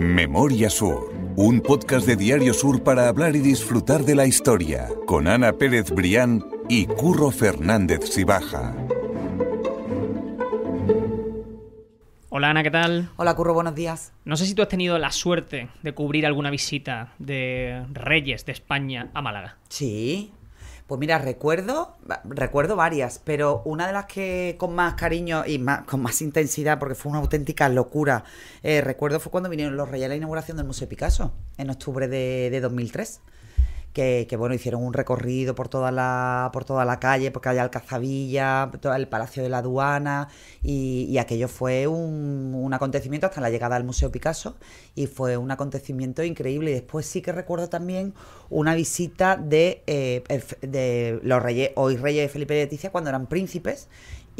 Memoria Sur, un podcast de Diario Sur para hablar y disfrutar de la historia, con Ana Pérez Brián y Curro Fernández Sibaja. Hola Ana, ¿qué tal? Hola Curro, buenos días. No sé si tú has tenido la suerte de cubrir alguna visita de Reyes de España a Málaga. Sí, pues mira, recuerdo, recuerdo varias, pero una de las que con más cariño y con más intensidad, porque fue una auténtica locura, eh, recuerdo fue cuando vinieron los Reyes a la inauguración del Museo Picasso, en octubre de 2003 que, bueno, hicieron un recorrido por toda la, por toda la calle, ...porque hay Alcazabilla, todo el Palacio de la Aduana, y, aquello fue un, acontecimiento hasta la llegada al Museo Picasso, y fue un acontecimiento increíble. Y después sí que recuerdo también una visita de, eh, de los reyes, hoy reyes de Felipe y Leticia, cuando eran príncipes,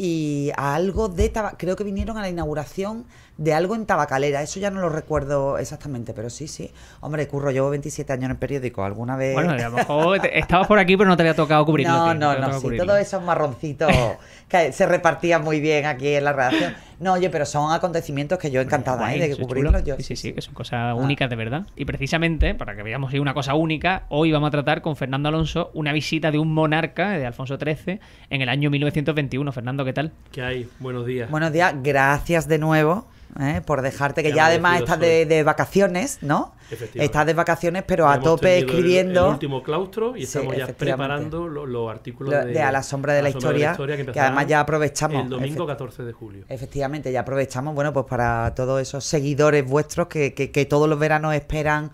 y a algo de creo que vinieron a la inauguración de algo en Tabacalera, eso ya no lo recuerdo exactamente, pero sí, sí. Hombre, curro, llevo 27 años en el periódico, alguna vez Bueno, a lo mejor estabas por aquí pero no te había tocado cubrirlo. No, no, no, sí, todos esos marroncitos que se repartían muy bien aquí en la redacción. No, oye, pero son acontecimientos que yo he encantado ¿eh? de cubrirlos Sí, sí, sí, que son cosas ah. únicas de verdad. Y precisamente, para que veamos si una cosa única, hoy vamos a tratar con Fernando Alonso una visita de un monarca de Alfonso XIII en el año 1921. Fernando, que ¿qué tal? ¿Qué hay? Buenos días. Buenos días, gracias de nuevo. ¿eh? por dejarte, que ya, además estás de, vacaciones, ¿no? Estás de vacaciones, pero a tope escribiendo. último claustro y estamos ya preparando los, artículos de, A la sombra de, la, historia, que, además ya aprovechamos. El domingo 14 de julio. Efectivamente, ya aprovechamos, bueno, pues para todos esos seguidores vuestros que todos los veranos esperan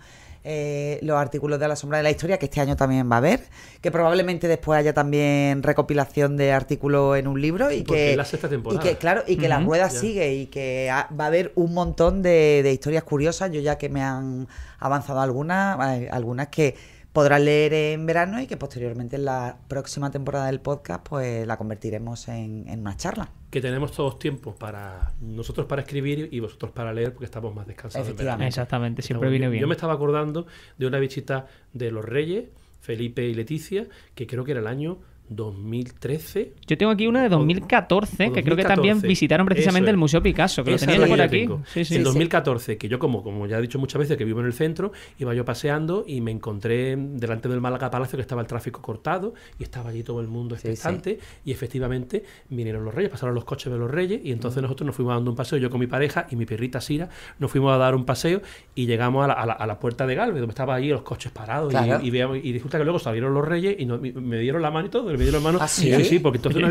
eh, los artículos de la sombra de la historia, que este año también va a haber, que probablemente después haya también recopilación de artículos en un libro y que, la y que claro y que la rueda sigue y que va a haber un montón de historias curiosas, yo ya que me han avanzado algunas, eh, algunas que podrás leer en verano y que posteriormente en la próxima temporada del podcast pues la convertiremos en, una charla. Que tenemos todos tiempos para nosotros para escribir y vosotros para leer porque estamos más descansados. Verano. Exactamente, siempre viene bien. Yo me estaba acordando de una visita de los Reyes, Felipe y Leticia, que creo que era el año 2013. Yo tengo aquí una de 2014, que creo que también visitaron precisamente el Museo Picasso, que lo tenían por aquí. en sí, 2014, que yo como, como ya he dicho muchas veces que vivo en el centro, iba yo paseando y me encontré delante del Málaga Palacio que estaba el tráfico cortado y estaba allí todo el mundo expectante y efectivamente vinieron los reyes, pasaron los coches de los reyes y entonces mm. nosotros nos fuimos dando un paseo, yo con mi pareja y mi perrita Sira, nos fuimos a dar un paseo y llegamos a la, a puerta de Galvez, donde estaban ahí los coches parados y, y, y resulta que luego salieron los reyes y, y me dieron la mano y todo me mano. Ah, sí? sí, porque entonces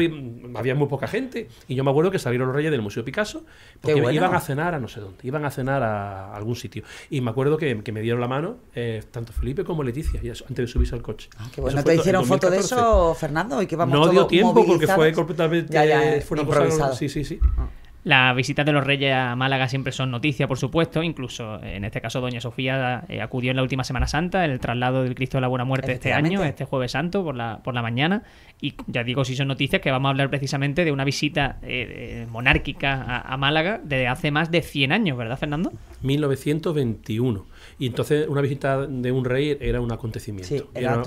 había, muy poca gente. Y yo me acuerdo que salieron los reyes del Museo Picasso, porque iban a cenar a no sé dónde, iban a cenar a algún sitio. Y me acuerdo que, me dieron la mano eh, tanto Felipe como Leticia, y antes de subirse al coche. Ah, bueno. ¿No te hicieron foto de eso, Fernando? ¿Y que vamos no dio tiempo porque fue completamente eh, sí, sí, sí. Ah. Las visitas de los reyes a Málaga siempre son noticia, por supuesto. Incluso, en este caso, Doña Sofía eh, acudió en la última Semana Santa, en el traslado del Cristo de la Buena Muerte este año, este jueves santo, por la, por la mañana. Y ya digo, si son noticias, que vamos a hablar precisamente de una visita eh, eh, monárquica a, Málaga desde hace más de 100 años, ¿verdad, Fernando? 1921. Y entonces una visita de un rey era un acontecimiento. era, un,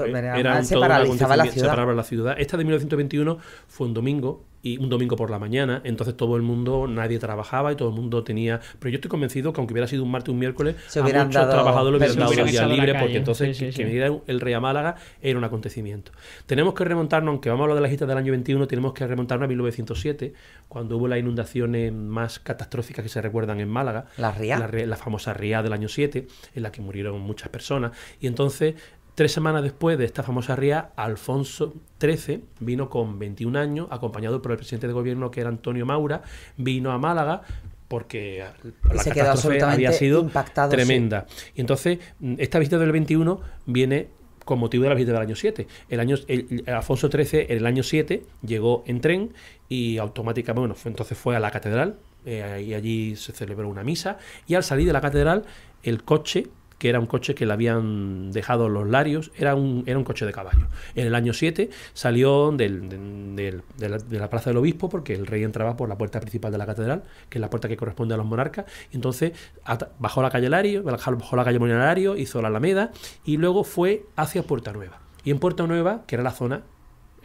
se la la ciudad. Esta de 1921 fue un domingo, y un domingo por la mañana, entonces todo el mundo, nadie trabajaba y todo el mundo tenía... Pero yo estoy convencido que aunque hubiera sido un martes o un miércoles, se a muchos trabajadores hubieran dado día libre, porque entonces que viniera el Rey a Málaga era un acontecimiento. Tenemos que remontarnos, aunque vamos a hablar de la gita del año 21, tenemos que remontarnos a 1907, cuando hubo las inundaciones más catastróficas que se recuerdan en Málaga. La RIA. La, famosa RIA del año 7, en la que murieron muchas personas. Y entonces Tres semanas después de esta famosa ría, Alfonso XIII vino con 21 años, acompañado por el presidente de gobierno que era Antonio Maura, vino a Málaga porque la catástrofe había sido tremenda. Y entonces, esta visita del 21 viene con motivo de la visita del año 7. El año Alfonso XIII en el año 7 llegó en tren y automáticamente, bueno, entonces fue a la catedral y eh, allí se celebró una misa y al salir de la catedral el coche que era un coche que le habían dejado los larios, era un, era un coche de caballo. En el año 7 salió del, de, la, plaza del obispo porque el rey entraba por la puerta principal de la catedral, que es la puerta que corresponde a los monarcas, y entonces bajó la calle Lario, bajó la calle Monario, hizo la Alameda y luego fue hacia Puerta Nueva. Y en Puerta Nueva, que era la zona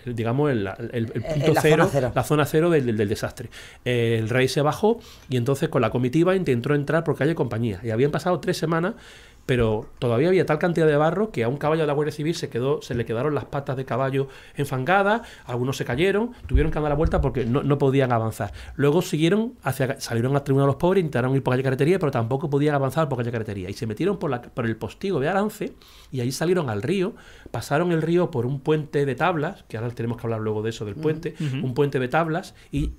eh, digamos, el, eh, punto eh, cero, la zona cero del, del, desastre. El rey se bajó y entonces con la comitiva intentó entrar por calle Compañía. Y habían pasado tres semanas pero todavía había tal cantidad de barro que a un caballo de la Guardia Civil se, quedó, se le quedaron las patas de caballo enfangadas, algunos se cayeron, tuvieron que dar la vuelta porque no, podían avanzar. Luego siguieron hacia, salieron al tribunal los pobres, intentaron ir por calle carretería, pero tampoco podían avanzar por calle carretería. Y se metieron por, la, por el postigo de Arance y ahí salieron al río, pasaron el río por un puente de tablas, que ahora tenemos que hablar luego de eso del puente, un puente de tablas, y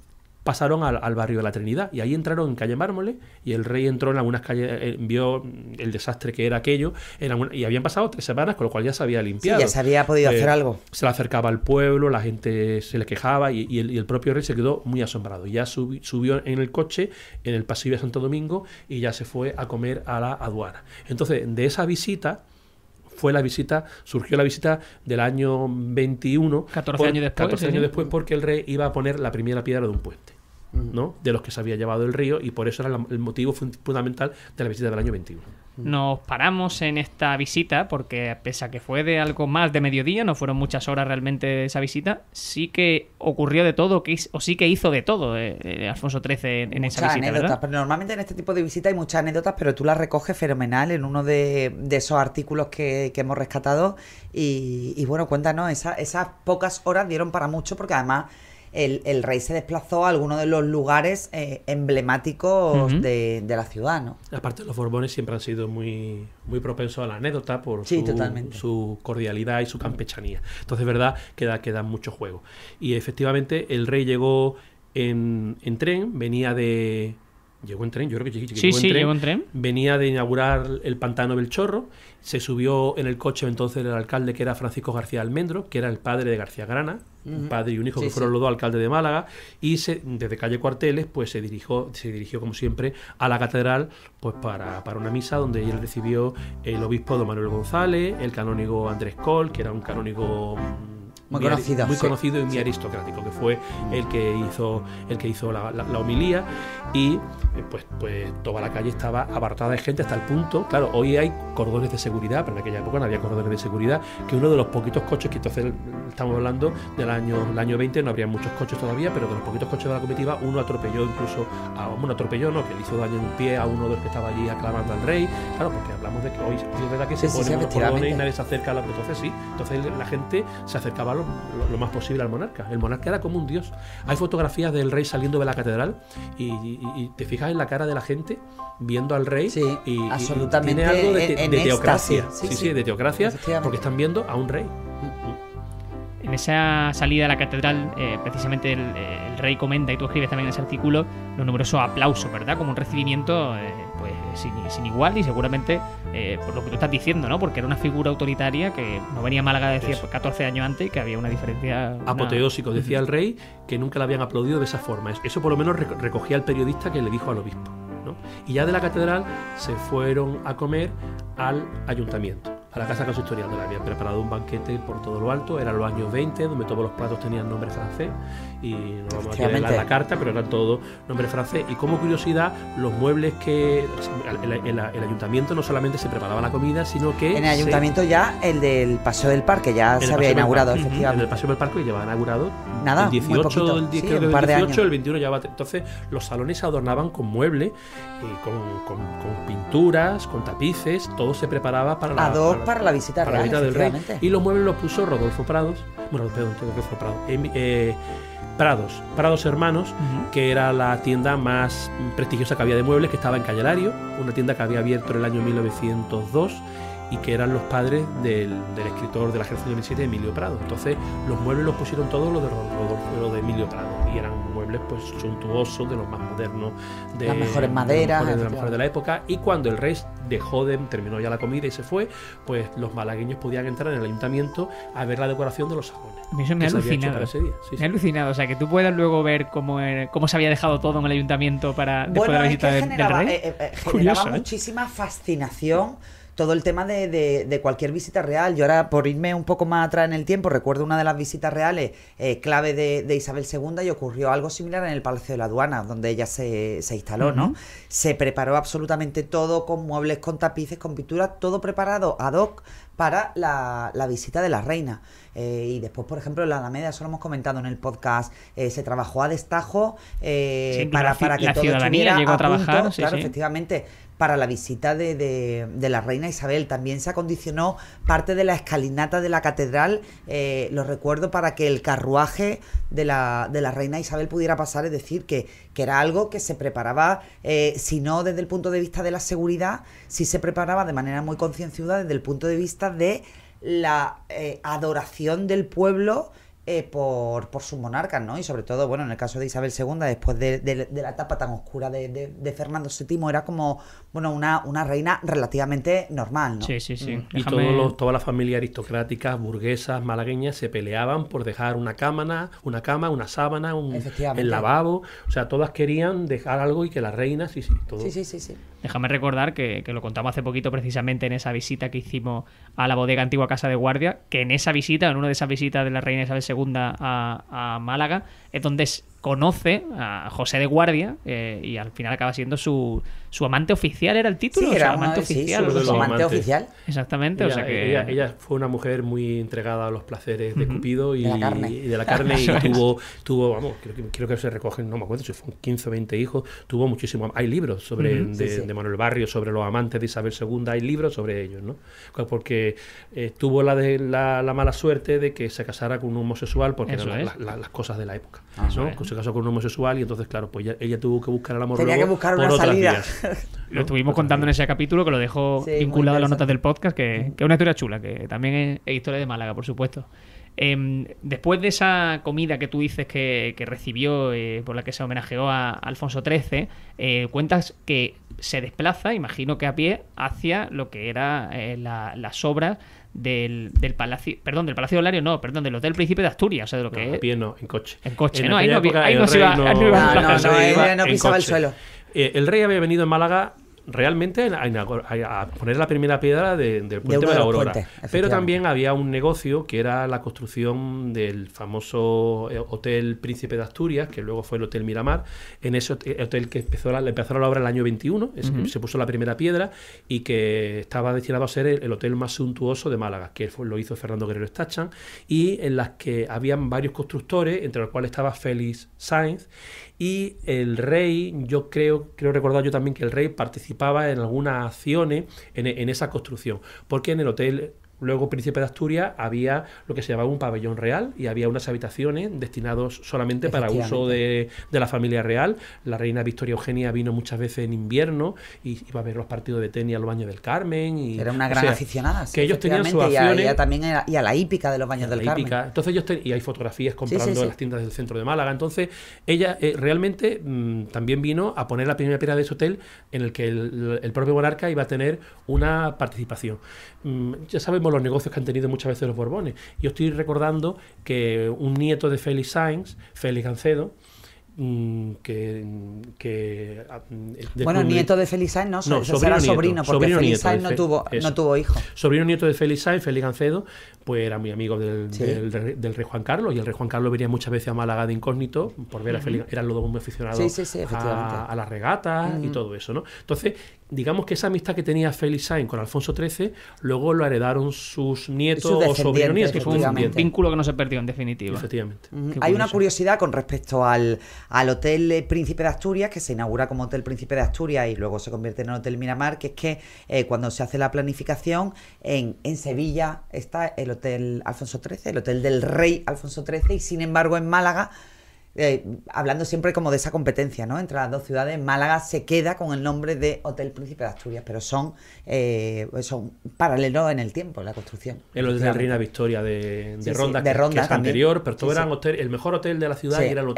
pasaron al, barrio de la Trinidad y ahí entraron en calle Mármole y el rey entró en algunas calles, eh, vio el desastre que era aquello en y habían pasado tres semanas, con lo cual ya se había limpiado. ya se había podido hacer eh, algo. Se le acercaba al pueblo, la gente se le quejaba y, el, propio rey se quedó muy asombrado. Ya subió en el coche, en el pasillo de Santo Domingo y ya se fue a comer a la aduana. Entonces, de esa visita fue la visita, surgió la visita del año 21. 14 años después porque el rey iba a poner la primera piedra de un puente de los que se había llevado el río y por eso era el motivo fundamental de la visita del año 21. Nos paramos en esta visita porque pese a que fue de algo más de mediodía, no fueron muchas horas realmente esa visita, sí que ocurrió de todo que, o sí que hizo de todo eh, eh, Alfonso XIII en, esa visita. pero normalmente en este tipo de visitas hay muchas anécdotas, pero tú las recoges fenomenal en uno de, esos artículos que, hemos rescatado y, bueno, cuéntanos, esas pocas horas dieron para mucho porque además el, rey se desplazó a alguno de los lugares eh, emblemáticos de, la ciudad, ¿no? Aparte, los Borbones siempre han sido muy, muy propensos a la anécdota por su, cordialidad y su campechanía. Entonces, verdad, queda, queda mucho juego. Y efectivamente, el rey llegó en tren, venía de, Llegó en tren, yo creo que llegó, sí, en tren. llegó en tren. Venía de inaugurar el pantano del Chorro, se subió en el coche entonces el alcalde que era Francisco García Almendro, que era el padre de García Grana, un padre y un hijo que fueron los dos alcaldes de Málaga, y se, desde calle Cuarteles pues se dirigió, se dirigió como siempre a la catedral pues para, para una misa donde él recibió el obispo don Manuel González, el canónigo Andrés Col, que era un canónigo mm, muy, conocido, muy conocido y muy aristocrático, que fue el que hizo, el que hizo la, homilía y eh, pues, pues toda la calle estaba abarrotada de gente hasta el punto, claro, hoy hay cordones de seguridad, pero en aquella época no había cordones de seguridad, que uno de los poquitos coches, que entonces estamos hablando del año, el año 20, no habría muchos coches todavía, pero de los poquitos coches de la comitiva, uno atropelló incluso a uno atropelló, no, que le hizo daño en un pie a uno de los que estaba allí aclamando al rey, claro, porque hablamos de que hoy es verdad que se ponen unos cordones y nadie se acerca a la entonces sí, entonces la gente se acercaba lo, más posible al monarca. El monarca era como un dios. Hay fotografías del rey saliendo de la catedral y, te fijas en la cara de la gente viendo al rey y, absolutamente tiene algo de, teocracia. de teocracia porque están viendo a un rey esa salida a la catedral, eh, precisamente el, rey comenta, y tú escribes también en ese artículo, los numerosos aplausos, ¿verdad? Como un recibimiento eh, pues sin, igual y seguramente eh, por lo que tú estás diciendo, ¿no? Porque era una figura autoritaria que no venía a Málaga 14 pues, años antes y que había una diferencia... Apoteósico, decía el rey, que nunca la habían aplaudido de esa forma. Eso por lo menos recogía el periodista que le dijo al obispo. ¿no? Y ya de la catedral se fueron a comer al ayuntamiento a la casa consistorial donde habían preparado un banquete por todo lo alto. Eran los años 20, donde todos los platos tenían nombre francés y no vamos a tirar la, carta, pero eran todos nombre francés. Y como curiosidad, los muebles que el, ayuntamiento no solamente se preparaba la comida, sino que. En el ayuntamiento ya el del Paseo del Parque ya se había inaugurado, efectivamente. En el Paseo del Parque llevaba inaugurado Nada, el 18, el, 18, el 21 ya Entonces, los salones se adornaban con muebles, eh, con, pinturas, con tapices, todo se preparaba para la para la visita del rey. Y los muebles los puso Rodolfo Prados, bueno, perdón, Rodolfo Prados, Prados, Prados Hermanos, que era la tienda más prestigiosa que había de muebles, que estaba en Callelario, una tienda que había abierto en el año 1902 y que eran los padres del, del escritor de la de 2007, Emilio Prado. Entonces, los muebles los pusieron todos los de Rodolfo, de Emilio Prado, y eran muebles pues suntuosos, de los más modernos, de las mejores maderas, de, las mejores, de, la época. Y cuando el rey dejó de, terminó ya la comida y se fue, pues los malagueños podían entrar en el ayuntamiento a ver la decoración de los sajones. eso me ha alucinado. Ese me sí. o sea, que tú puedas luego ver cómo, cómo se había dejado todo en el ayuntamiento para después de la visita del, rey. generaba eh, eh, eh, muchísima fascinación todo el tema de, de, cualquier visita real. Yo ahora, por irme un poco más atrás en el tiempo, recuerdo una de las visitas reales eh, clave de, Isabel II y ocurrió algo similar en el Palacio de la Aduana, donde ella se, se instaló, ¿no? Se preparó absolutamente todo con muebles, con tapices, con pinturas, todo preparado ad hoc para la, visita de la reina. Eh, y después, por ejemplo, la Alameda, eso lo hemos comentado en el podcast, eh, se trabajó a destajo para, que la todo ciudadanía llegó a, trabajar. claro, efectivamente para la visita de, de, la reina Isabel. También se acondicionó parte de la escalinata de la catedral, eh, lo recuerdo, para que el carruaje de la, de la reina Isabel pudiera pasar, es decir, que, que era algo que se preparaba, eh, si no desde el punto de vista de la seguridad, ...si se preparaba de manera muy concienciada desde el punto de vista de la eh, adoración del pueblo eh, por, por, sus monarcas, ¿no? Y sobre todo, bueno, en el caso de Isabel II, después de, la etapa tan oscura de, Fernando VII, era como, bueno, una, una reina relativamente normal, ¿no? Sí, sí, sí. Mm. Y todos todas las familias aristocráticas, burguesas, malagueñas, se peleaban por dejar una cámara, una cama, una sábana, un el lavabo. O sea, todas querían dejar algo y que la reina, sí, sí, todo. Sí, sí, Déjame recordar que, que lo contamos hace poquito precisamente en esa visita que hicimos a la bodega antigua Casa de Guardia, que en esa visita, en una de esas visitas de la reina Isabel II, segunda a, a Málaga, es donde es conoce a José de Guardia eh, y al final acaba siendo su, su amante oficial, ¿era el título? amante oficial. su, amante oficial. Exactamente. Ella, o sea que... ella, fue una mujer muy entregada a los placeres de Cupido y de la carne. Y, tuvo, tuvo, vamos, creo que, se recogen, no me acuerdo si fueron 15 o 20 hijos, tuvo muchísimo. Hay libros sobre de, Manuel Barrio, sobre los amantes de Isabel II, hay libros sobre ellos, ¿no? Porque eh, tuvo la, de, la, mala suerte de que se casara con un homosexual porque eran las cosas de la época. Ah, se casó con un homosexual y entonces, claro, pues ella, tuvo que buscar el amor Tenía que buscar una salida. Lo estuvimos contando en ese capítulo que lo dejo vinculado a las notas del podcast, que, es una historia chula, que también es, historia de Málaga, por supuesto. Em, después de esa comida que tú dices que, recibió, eh, por la que se homenajeó a Alfonso XIII, eh, cuentas que se desplaza, imagino que a pie, hacia lo que eran eh, las la obras del, del Palacio, perdón, del Palacio de Olario, no, perdón, del Hotel Príncipe de Asturias, o sea, de lo que no, es. no, en coche. En coche, no, ahí no, ahí no se iba, no, no, no, no, pisaba el suelo. Eh, el rey había venido en Málaga realmente a, poner la primera piedra del puente de, la Aurora. pero también había un negocio que era la construcción del famoso eh, Hotel Príncipe de Asturias, que luego fue el Hotel Miramar. En ese eh, hotel que empezó la, la obra en el año 21, se puso la primera piedra y que estaba destinado a ser el, hotel más suntuoso de Málaga, que lo hizo Fernando Guerrero Estachan, y en las que habían varios constructores, entre los cuales estaba Félix Sainz y el rey, yo creo, creo recordar yo también que el rey participaba en algunas acciones en, en esa construcción, porque en el hotel Luego, Príncipe de Asturias, había lo que se llamaba un pabellón real y había unas habitaciones destinados solamente para uso de, de, la familia real. La reina Victoria Eugenia vino muchas veces en invierno y iba a ver los partidos de tenis a los baños del Carmen. Y, era una gran aficionada. que ellos tenían su Y a, también y a la hípica de los baños del Carmen. Entonces ellos y hay fotografías comprando en las tiendas del centro de Málaga. Entonces ella eh, realmente mm, también vino a poner la primera piedra de ese hotel en el que el, propio monarca iba a tener una participación. Mm, ya sabemos los negocios que han tenido muchas veces los Borbones. Yo estoy recordando que un nieto de Félix Sainz, Félix Gancedo, mm, que, ah, bueno nieto de Félix Sainz no, sobrino, sobrino porque Félix Sainz no tuvo no tuvo hijo sobrino nieto de Félix Sainz Félix Gancedo pues era muy amigo del, rey Juan Carlos y el rey Juan Carlos venía muchas veces a Málaga de incógnito por ver a Félix eran los dos muy aficionados a, las regatas y todo eso no entonces digamos que esa amistad que tenía Félix Sainz con Alfonso XIII, luego lo heredaron sus nietos o sobrinos, que fue un vínculo que no se perdió en definitiva. Efectivamente. hay una curiosidad con respecto al, al Hotel Príncipe de Asturias, que se inaugura como Hotel Príncipe de Asturias y luego se convierte en el Hotel Miramar, que es que eh, cuando se hace la planificación, en, en Sevilla está el Hotel Alfonso XIII, el Hotel del Rey Alfonso XIII, y sin embargo en Málaga eh, hablando siempre como de esa competencia, ¿no? Entre las dos ciudades, Málaga se queda con el nombre de Hotel Príncipe de Asturias, pero son, eh, son paralelos en el tiempo, en la construcción. El hotel de Reina Victoria de, Ronda, de que, es anterior, pero todo era el mejor hotel de la ciudad y era el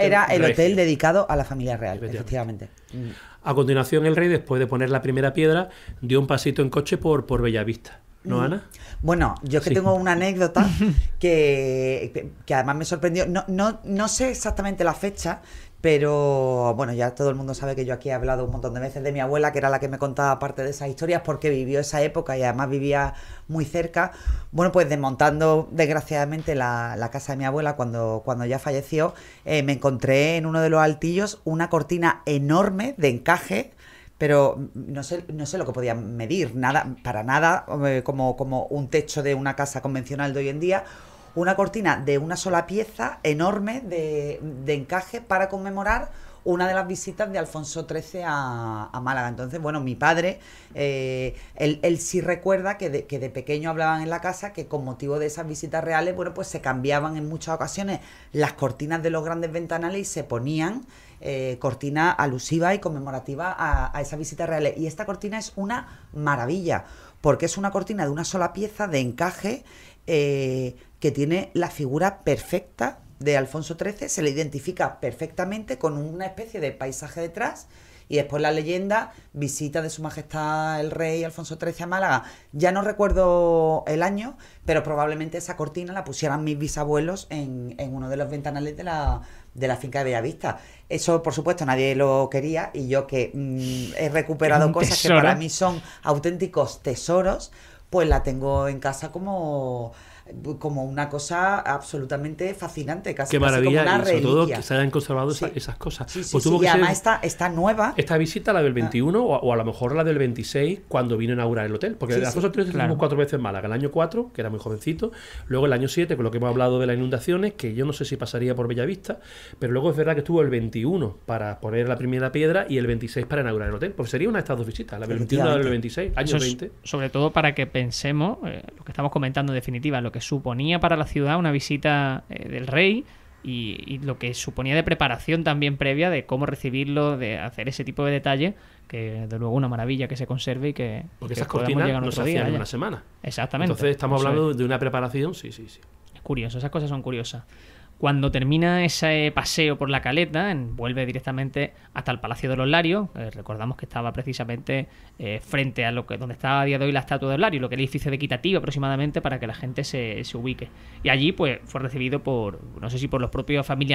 hotel. dedicado a la familia real, efectivamente. efectivamente. A continuación, el rey, después de poner la primera piedra, dio un pasito en coche por, por Bellavista Mm. Bueno, yo es que tengo una anécdota que, además me sorprendió. No, no, no sé exactamente la fecha, pero bueno, ya todo el mundo sabe que yo aquí he hablado un montón de veces de mi abuela, que era la que me contaba parte de esas historias, porque vivió esa época y además vivía muy cerca. Bueno, pues desmontando desgraciadamente la, casa de mi abuela cuando, cuando ya falleció, eh, me encontré en uno de los altillos una cortina enorme de encaje pero no sé, no sé lo que podían medir, nada, para nada, eh, como, un techo de una casa convencional de hoy en día, una cortina de una sola pieza enorme de, de encaje para conmemorar una de las visitas de Alfonso XIII a, a Málaga. Entonces, bueno, mi padre, eh, él, él, sí recuerda que de, que de, pequeño hablaban en la casa que con motivo de esas visitas reales, bueno, pues se cambiaban en muchas ocasiones las cortinas de los grandes ventanales y se ponían eh, cortina alusiva y conmemorativa a, esa visita real. Y esta cortina es una maravilla, porque es una cortina de una sola pieza de encaje eh, que tiene la figura perfecta de Alfonso XIII, se le identifica perfectamente con una especie de paisaje detrás. Y después la leyenda, visita de su majestad el rey Alfonso XIII a Málaga. Ya no recuerdo el año, pero probablemente esa cortina la pusieran mis bisabuelos en uno de los ventanales de la, de la finca de Vista. Eso, por supuesto, nadie lo quería y yo que mm, he recuperado cosas que para mí son auténticos tesoros, pues la tengo en casa como como una cosa absolutamente fascinante, casi, maravilla, como una sobre todo que se hayan conservado esas, cosas. Pues y además está, nueva. Esta visita, la del 21 ah. o, a lo mejor la del 26, cuando vino a inaugurar el hotel. Porque las cosas tres cuatro veces en Málaga. El año 4, que era muy jovencito, luego el año 7, con lo que hemos hablado de las inundaciones, que yo no sé si pasaría por Bellavista, pero luego es verdad que estuvo el 21 para poner la primera piedra y el 26 para inaugurar el hotel. Pues sería una de estas dos visitas, la del 21 y la del 26, año 20. Sobre todo para que pensemos, eh, lo que estamos comentando en definitiva, lo que suponía para la ciudad una visita eh, del rey y, lo que suponía de preparación también previa de cómo recibirlo, de hacer ese tipo de detalle, que de luego una maravilla que se conserve y que... esas cortinas no en una semana. Exactamente. Entonces estamos hablando de una preparación, sí, sí, sí. Es curioso, esas cosas son curiosas. Cuando termina ese paseo por la caleta, vuelve directamente hasta el Palacio de los Larios. Eh, recordamos que estaba precisamente eh, frente a lo que donde estaba a día de hoy la estatua de Lario, lo que es el edificio de equitativo aproximadamente, para que la gente se, se, ubique. Y allí, pues, fue recibido por, no sé si por los propios familiares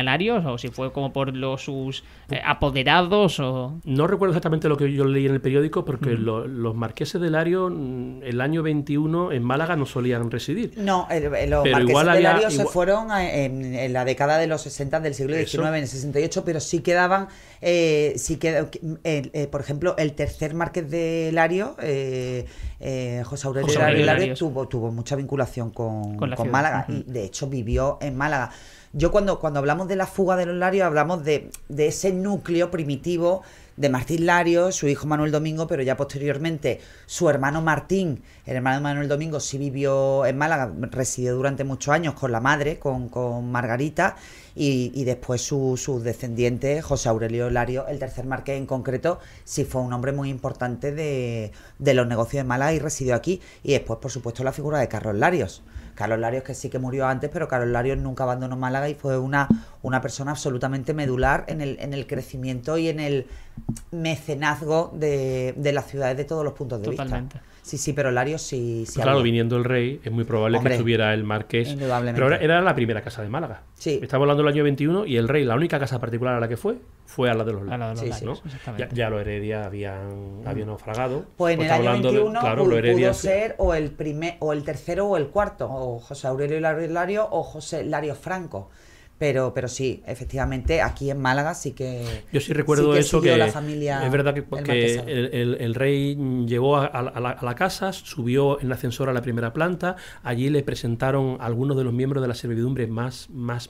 o si fue como por los sus eh, apoderados o. No recuerdo exactamente lo que yo leí en el periódico, porque mm. los marqueses de Lario mm, el año 21 en Málaga no solían residir. No, los marqueses de Larios se fueron en la década de los 60 del siglo XIX, en el 68, pero sí quedaban, eh, sí eh, eh, por ejemplo, el tercer marqués de Lario, José Aurelio, José tuvo, tuvo mucha vinculación con, Málaga y de hecho vivió en Málaga. Yo cuando, cuando hablamos de la fuga de los Larios hablamos de, de ese núcleo primitivo de Martín Larios, su hijo Manuel Domingo, pero ya posteriormente su hermano Martín, el hermano de Manuel Domingo, sí vivió en Málaga, residió durante muchos años con la madre, con, Margarita, y, después sus su descendientes, José Aurelio Lario, el tercer marqués en concreto, sí fue un hombre muy importante de, de los negocios de Málaga y residió aquí, y después, por supuesto, la figura de Carlos Larios. Carlos Larios que sí que murió antes, pero Carlos Larios nunca abandonó Málaga y fue una, persona absolutamente medular en el, en el crecimiento y en el mecenazgo de, de las ciudades de todos los puntos de Totalmente. vista. Sí, sí, pero Larios sí. claro, viniendo el rey, es muy probable que estuviera el marqués. Pero era, la primera casa de Málaga. Sí. Estamos hablando del año 21 y el rey, la única casa particular a la que fue, fue a la de los Larios. ya, lo los Heredia habían, naufragado. Pues en pues el año 21 claro, pudo, ser o el, primer, o el tercero o el cuarto, o José Aurelio Lario o José Lario Franco. Pero, pero sí, efectivamente, aquí en Málaga sí que. Yo sí recuerdo eso que. La familia es verdad que, el, rey llegó a, la, casa, subió en ascensor a la primera planta, allí le presentaron algunos de los miembros de la servidumbre más. más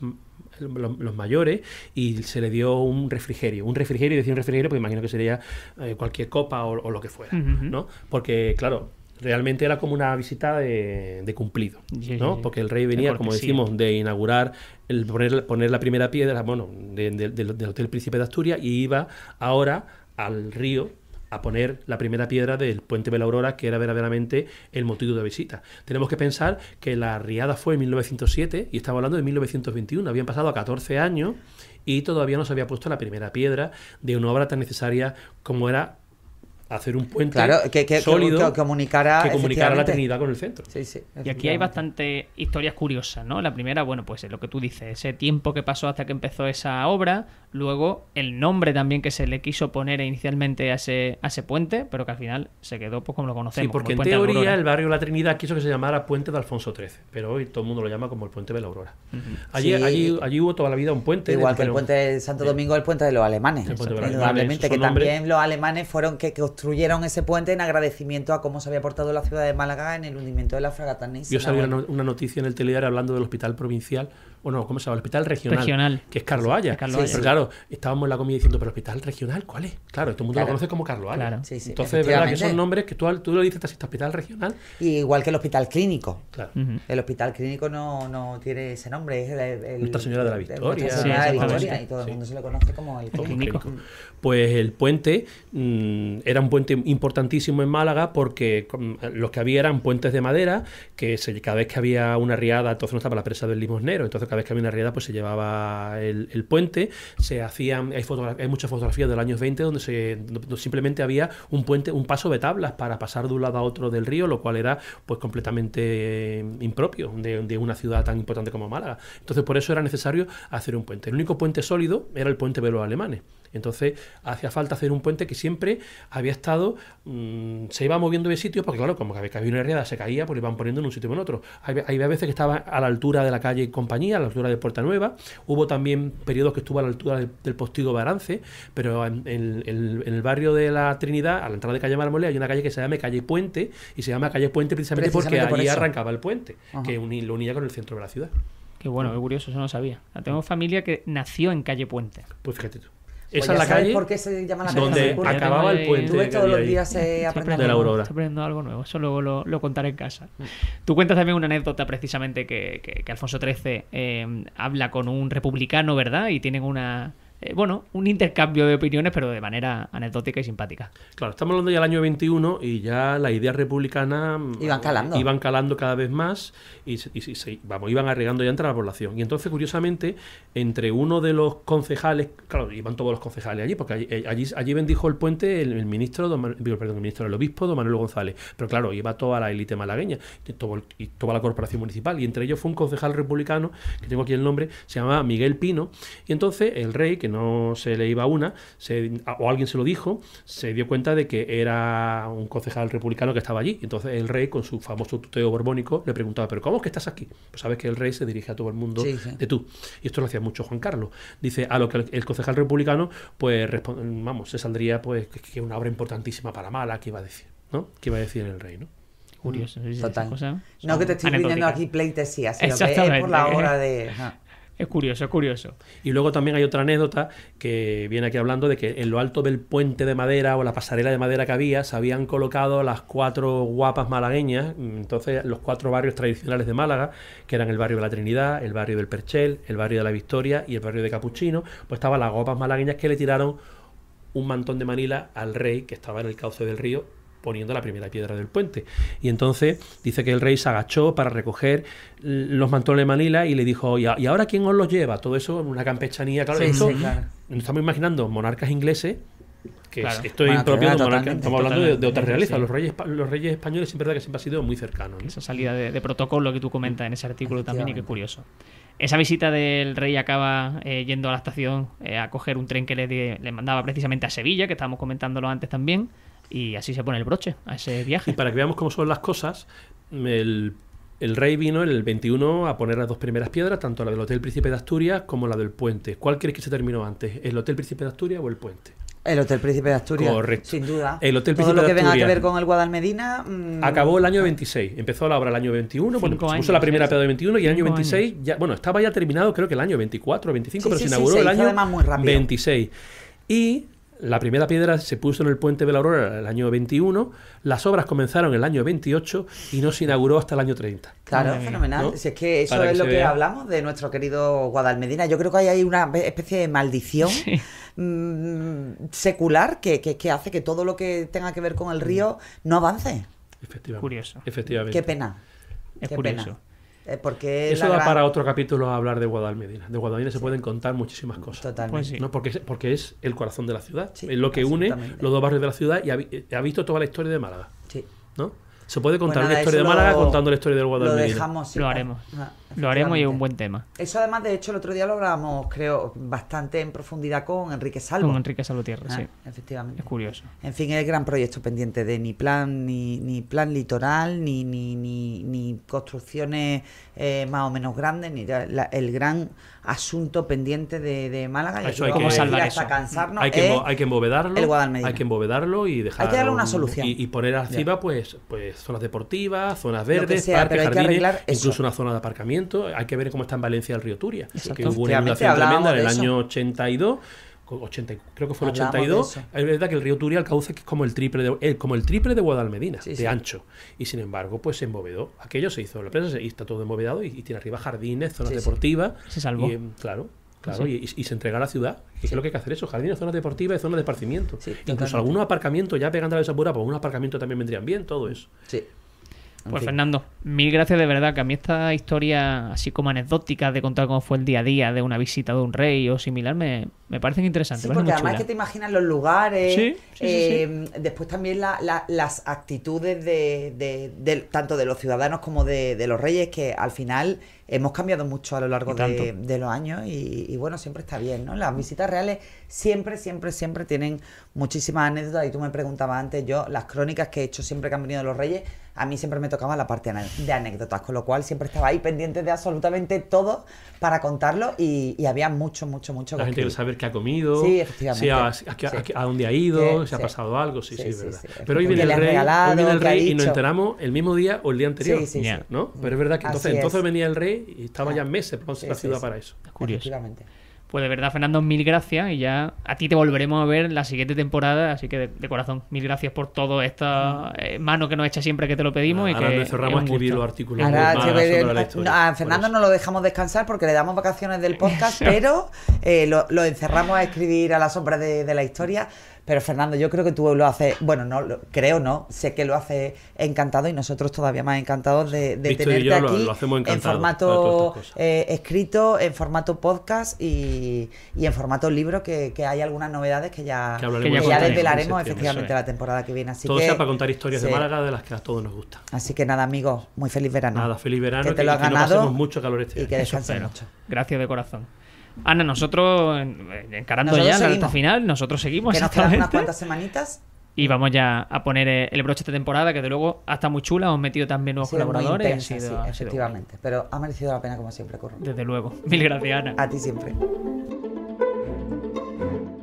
los, mayores y se le dio un refrigerio. Un refrigerio, y decía un refrigerio, pues imagino que sería eh, cualquier copa o, lo que fuera, ¿no? Porque, claro, realmente era como una visita de, cumplido, ¿no? Porque el rey venía, como decimos, de inaugurar, el poner, poner la primera piedra, bueno, del Hotel Príncipe de Asturias y iba ahora al río a poner la primera piedra del puente de la Aurora, que era verdaderamente el motivo de visita. Tenemos que pensar que la riada fue en 1907 y estamos hablando de 1921, habían pasado 14 años y todavía no se había puesto la primera piedra de una obra tan necesaria como era hacer un puente que, sólido que, comunicara, la Trinidad con el centro. y aquí hay bastantes historias curiosas, ¿no? La primera, bueno, pues lo que tú dices, ese tiempo que pasó hasta que empezó esa obra, luego el nombre también que se le quiso poner inicialmente a ese, a ese puente, pero que al final se quedó pues como lo conocemos. porque en teoría el barrio La Trinidad quiso que se llamara Puente de Alfonso XIII, pero hoy todo el mundo lo llama como el Puente de la Aurora. allí, allí, allí, hubo toda la vida un puente. Igual que el Puente de Santo eh, Domingo, el Puente de los Alemanes. Indudablemente, eh, que también los alemanes fueron que construyeron construyeron ese puente en agradecimiento a cómo se había portado la ciudad de Málaga en el hundimiento de la fragata Y Yo sabía una, noticia en el telediario hablando del hospital provincial no, ¿cómo se llama? El hospital regional. Que es Carlo Haya. Sí, claro, estábamos en la comida diciendo, pero hospital regional, ¿cuál es? Claro, todo el mundo lo conoce como Carlo Haya. Claro. Entonces, verdad que son nombres que tú, tú lo dices taxista hospital regional. Y igual que el hospital clínico. El hospital clínico no, tiene ese nombre, es el, Nuestra Señora de la Victoria. Señora de Victoria y todo el mundo se lo conoce como el clínico. Pues el puente mm, era un puente importantísimo en Málaga porque mm, los que había eran puentes de madera que cada vez que había una riada entonces no estaba la presa del limosnero entonces cada vez que había una riada, pues se llevaba el, puente, se hacían, hay, hay muchas fotografías del año 20 donde, simplemente había un puente, un paso de tablas para pasar de un lado a otro del río, lo cual era pues completamente eh, impropio de, una ciudad tan importante como Málaga. Entonces por eso era necesario hacer un puente. El único puente sólido era el puente de los alemanes. Entonces hacía falta hacer un puente que siempre había estado, mm, se iba moviendo de sitio, porque claro, como que había una riada, se caía, pues iban poniendo en un sitio en otro. ...hay veces que estaba a la altura de la calle y compañía, la altura de Puerta Nueva. Hubo también periodos que estuvo a la altura del, postigo postigo Barance, pero en, el barrio de la Trinidad, a la entrada de calle Marmolea, hay una calle que se llama Calle Puente y se llama Calle Puente precisamente, porque ahí arrancaba el puente, que lo unía con el centro de la ciudad. Qué bueno, qué curioso, eso no sabía. Tengo familia que nació en Calle Puente. Pues fíjate tú. Pues Esa es la calle. Donde acababa el puente. todos los días eh, aprendiendo, algo nuevo. Eso luego lo, contaré en casa. Mm. Tú cuentas también una anécdota precisamente que, que, Alfonso XIII eh, habla con un republicano, ¿verdad? Y tienen una eh, bueno, un intercambio de opiniones, pero de manera anecdótica y simpática. Claro, estamos hablando ya del año 21 y ya la idea republicana iban eh, calando, iban calando cada vez más y, vamos, iban arreglando ya entre la población. Y entonces, curiosamente, entre uno de los concejales, claro, iban todos los concejales allí, porque allí, allí, bendijo el puente el, ministro, el ministro del obispo, don Manuel González. Pero claro, iba toda la élite malagueña y, toda la corporación municipal. Y entre ellos fue un concejal republicano, que tengo aquí el nombre, se llamaba Miguel Pino. Y entonces el rey, que no se le iba una, o alguien se lo dijo, se dio cuenta de que era un concejal republicano que estaba allí. Entonces el rey, con su famoso tuteo borbónico, le preguntaba, ¿pero cómo es que estás aquí? Pues sabes que el rey se dirige a todo el mundo de tú. Y esto lo hacía mucho Juan Carlos. Dice, a lo que el, concejal republicano, pues, vamos, se saldría pues que una obra importantísima para Mala, ¿qué iba a decir, ¿no? ¿Qué iba a decir el rey, ¿no? curioso. Total. no que te estoy pidiendo aquí pleitesías, sino que es por la hora de. Es curioso, es curioso. Y luego también hay otra anécdota que viene aquí hablando de que en lo alto del puente de madera o la pasarela de madera que había se habían colocado las cuatro guapas malagueñas, mm, entonces los cuatro barrios tradicionales de Málaga, que eran el barrio de la Trinidad, el barrio del Perchel, el barrio de la Victoria y el barrio de Capuchino, pues estaban las guapas malagueñas que le tiraron un mantón de Manila al rey que estaba en el cauce del río poniendo la primera piedra del puente. Y entonces dice que el rey se agachó para recoger los mantones de Manila y le dijo, ¿y, ahora quién os los lleva? Todo eso en una campechanía. Claro, nos estamos imaginando monarcas ingleses que estoy esto es impropio de monarca. Estamos hablando de, otra realeza. Los reyes los reyes españoles verdad que siempre ha sido muy cercano. Esa salida de, protocolo que tú comentas en ese artículo también y qué curioso. Esa visita del rey acaba eh, yendo a la estación eh, a coger un tren que le, le mandaba precisamente a Sevilla, que estábamos comentándolo antes también y así se pone el broche a ese viaje. Y para que veamos cómo son las cosas, el, rey vino en el 21 a poner las dos primeras piedras, tanto la del Hotel Príncipe de Asturias como la del puente. ¿Cuál crees que se terminó antes, el Hotel Príncipe de Asturias o el puente? El Hotel Príncipe de Asturias. Correcto. Sin duda. El Hotel Todo lo que venga que ver con el Guadalmedina. Mm, Acabó el año 26. Eh. Empezó la obra el año 21. Bueno, puso la primera piedra del 21 y el año 26, ya, bueno, estaba ya terminado creo que el año 24 25, pero se inauguró el año 26. Y la primera piedra se puso en el puente de la Aurora el año 21, las obras comenzaron en el año 28 y no se inauguró hasta el año 30. Claro, fenomenal. Si es que eso es lo que hablamos de nuestro querido Guadalmedina. Yo creo que hay una especie de maldición mm, secular que, hace que todo lo que tenga que ver con el río no avance. Efectivamente. Curioso. Efectivamente. Qué pena. Es curioso. Pena. Eh, eso da para otro capítulo a hablar de Guadalmedina. De Guadalmedina se pueden contar muchísimas cosas. Totalmente. Pues porque, es, porque es el corazón de la ciudad. es lo que une los dos barrios de la ciudad y ha, visto toda la historia de Málaga. Sí. ¿No? Se puede contar una la historia de Málaga contando la historia de Guadalmedina. Lo dejamos. lo haremos. Lo haremos y es un buen tema. Eso además, de hecho, el otro día lo hablábamos, creo, bastante en profundidad con Enrique Salvo. Con Enrique Salvatierra, ah, sí. Efectivamente. Es curioso. En fin, es el gran proyecto pendiente de ni plan, ni, plan litoral, ni, ni, construcciones eh, más o menos grandes, ni el gran asunto pendiente de, Málaga. Eso hay que salvar eso. cansarnos. Hay que, embovedarlo. hay que embovedarlo y dejarlo. Hay que darle una solución. Y, poner arriba, pues, pues zonas deportivas, zonas verdes, parques, jardines, incluso una zona de aparcamiento hay que ver cómo está en Valencia el río Turia, que hubo una inundación tremenda en el año 82. 80, creo que fue el 82. Es verdad que el río Turia, el cauce que es como el triple de, eh, como el triple de Guadalmedina, de ancho. Y sin embargo, pues se embovedó. Aquello se hizo la presa y está todo embovedado y, tiene arriba jardines, zonas deportivas. Se em, claro, Claro, y, se entrega a la ciudad. que es lo que hay que hacer eso? Jardines, zonas deportivas y zonas de esparcimiento. Incluso algunos aparcamientos, ya pegando a la desapura, pues un aparcamiento también vendrían bien, todo eso. Pues Fernando, mil gracias de verdad, que a mí esta historia así como anecdótica de contar cómo fue el día a día de una visita de un rey o similar me, me parecen interesantes. porque además que te imaginas los lugares, eh, después también las actitudes de, tanto de los ciudadanos como de, los reyes, que al final hemos cambiado mucho a lo largo de, los años y, bueno, siempre está bien, ¿no? Las visitas reales siempre, siempre, siempre tienen muchísimas anécdotas y tú me preguntabas antes, yo las crónicas que he hecho siempre que han venido los reyes, a mí siempre me tocaba la parte de anécdotas, con lo cual siempre estaba ahí pendiente de absolutamente todo para contarlo y, había mucho, mucho, mucho. La gente quiere saber qué ha comido, sí, a, a, dónde ha ido, si ha pasado algo, sí, sí, verdad. Pero hoy viene, el rey, y nos enteramos el mismo día o el día anterior. ¿no? Pero es verdad que entonces, venía el rey y estaba ya meses en la ciudad para eso. Es curioso. Pues de verdad, Fernando, mil gracias y ya a ti te volveremos a ver la siguiente temporada, así que de, corazón, mil gracias por todo esta eh, mano que nos echa siempre que te lo pedimos. y ahora que cerramos a escribir los artículos. Ahora pues, a Fernando no lo dejamos descansar porque le damos vacaciones del podcast, pero eh, lo, encerramos a escribir a la sombra de la historia pero Fernando, yo creo que tú lo haces, bueno, no, lo, creo no, sé que lo hace encantado y nosotros todavía más encantados de, tenerte aquí en formato eh, escrito, en formato podcast y, en formato libro, que, hay algunas novedades que ya, desvelaremos efectivamente la temporada que viene. Así todo que, sea para contar historias de Málaga de las que a todos nos gusta. Así que nada, amigos, muy feliz verano. Nada, feliz verano. Que te lo has ganado. mucho calor este y que descanses Gracias de corazón. Ana, nosotros encarando ya la final, nosotros seguimos. Que unas cuantas semanitas. Y vamos ya a poner eh, el broche de temporada, que de luego hasta muy chula, hemos metido también nuevos colaboradores. efectivamente. Pero ha merecido la pena como siempre, corro Desde luego. Mil gracias, Ana. A ti siempre.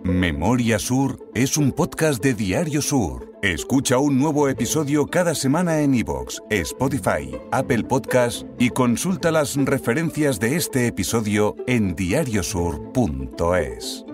Memoria Sur es un podcast de Diario Sur. Escucha un nuevo episodio cada semana en iVoox, Spotify, Apple Podcast y consulta las referencias de este episodio en diariosur.es.